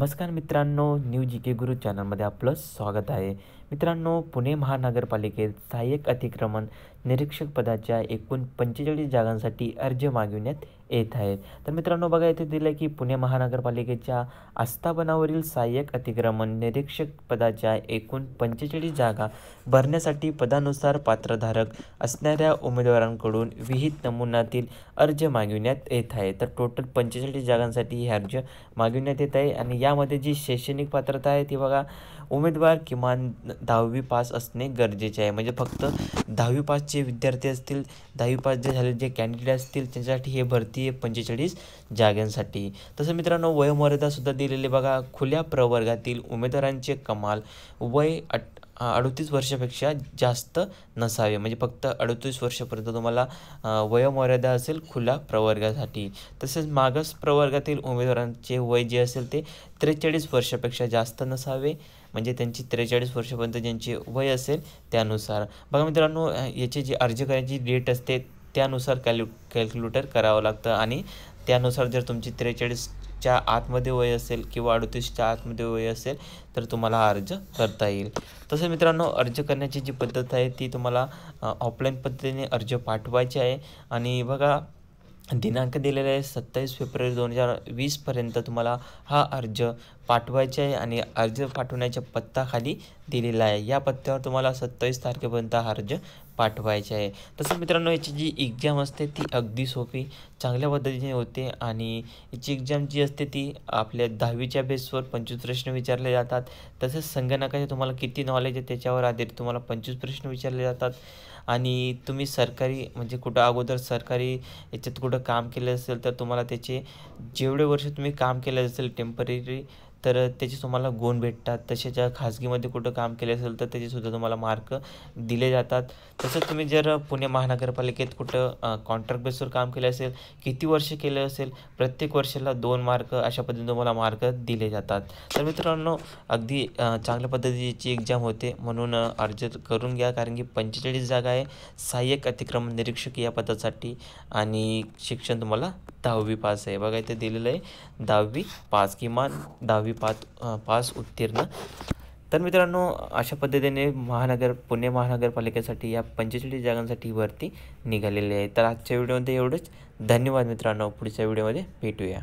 नमस्कार मित्रांनो न्यू जी के गुरु चॅनलमध्ये आपलं स्वागत आहे मित्रांनो पुणे महानगरपालिकेत सहाय्यक अतिक्रमण निरीक्षक पदाच्या एकूण पंचेचाळीस जागांसाठी अर्ज मागविण्यात येत आहेत तर मित्रांनो बघा येथे दिलं की पुणे महानगरपालिकेच्या आस्थापनावरील सहाय्यक अतिक्रमण निरीक्षक पदाच्या एकूण पंचेचाळीस जागा भरण्यासाठी पदानुसार पात्रधारक असणाऱ्या उमेदवारांकडून विहित नमुन्यातील अर्ज मागविण्यात येत आहे तर टोटल पंचेचाळीस जागांसाठी हे अर्ज मागविण्यात येत आहे आणि यामध्ये जी शैक्षणिक पात्रता आहे ती बघा उमेदवार किमान दहावी पास असणे गरजेचे आहे म्हणजे फक्त दहावी पासचे विद्यार्थी असतील दहावी पास जे झाले जे कॅन्डिडेट असतील त्यांच्यासाठी हे भरती आहे पंचेचाळीस जागांसाठी तसं मित्रांनो वयोमर्यादासुद्धा दिलेली बघा खुल्या प्रवर्गातील उमेदवारांचे कमाल वय अट अडतीस वर्षापेक्षा जास्त नसावे म्हणजे फक्त अडतीस वर्षापर्यंत तुम्हाला वयोमर्यादा असेल खुल्या प्रवर्गासाठी तसेच मागास प्रवर्गातील उमेदवारांचे वय जे असेल ते त्रेचाळीस वर्षापेक्षा जास्त नसावे म्हणजे त्यांची त्रेचाळीस वर्षापर्यंत ज्यांचे वय असेल त्यानुसार बघा मित्रांनो याची जी अर्ज करायची डेट असते त्यानुसार कॅल्यु कॅल्क्युलेटर करावं लागतं आणि त्यानुसार जर तुमची त्रेचाळीस च्या आतमध्ये वय असेल किंवा अडतीसच्या आतमध्ये वय असेल तर तुम्हाला अर्ज करता येईल तसं मित्रांनो अर्ज करण्याची जी पद्धत आहे ती तुम्हाला ऑफलाईन पद्धतीने अर्ज पाठवायचे आहे आणि बघा दिनांक दिलेला आहे सत्तावीस फेब्रुवारी दोन हजार वीसपर्यंत तुम्हाला हा अर्ज पाठवायचे आहे आणि अर्ज पाठवण्याच्या पत्ता खाली दिलेला आहे या पत्त्यावर तुम्हाला सत्तावीस तारखेपर्यंत अर्ज पाठवायचे आहे तसंच मित्रांनो याची जी एक्झाम असते ती अगदी सोपी चांगल्या पद्धतीने होते आणि याची एक्झाम जी असते ती आपल्या दहावीच्या बेसवर पंचवीस प्रश्न विचारले जातात तसेच संगणकाचे तुम्हाला किती नॉलेज आहे त्याच्यावर आधारित तुम्हाला पंचवीस प्रश्न विचारले जातात आणि तुम्ही सरकारी म्हणजे कुठं अगोदर सरकारी याच्यात कुठं काम केलं असेल तर तुम्हाला त्याचे जेवढे वर्ष तुम्ही काम केलं असेल टेम्पररी तर त्याचे तुम्हाला गुण भेटतात तसे ज्या खाजगीमध्ये कुठं काम केले असेल तर त्याचेसुद्धा तुम्हाला मार्क दिले जातात तसंच तुम्ही जर पुणे महानगरपालिकेत कुठं कॉन्ट्रॅक्ट बेसवर काम केले असेल किती वर्ष केले असेल प्रत्येक वर्षाला दोन मार्क अशा पद्धतीने तुम्हाला मार्क दिले जातात तर मित्रांनो अगदी चांगल्या पद्धतीची एक्झाम होते म्हणून अर्ज करून घ्या कारण की पंचेचाळीस जागा आहे सहाय्यक अतिक्रमण निरीक्षक या पदासाठी आणि शिक्षण तुम्हाला दहावी पास आहे बघा इथे दिलेलं आहे दहावी पास किमान दहावी पाच पास उत्तीर्ण तर मित्रांनो अशा पद्धतीने महानगर पुणे महानगरपालिकेसाठी या पंचेचाळीस जागांसाठी भरती निघालेली आहे तर आजच्या व्हिडिओमध्ये एवढंच धन्यवाद मित्रांनो पुढच्या व्हिडिओमध्ये भेटूया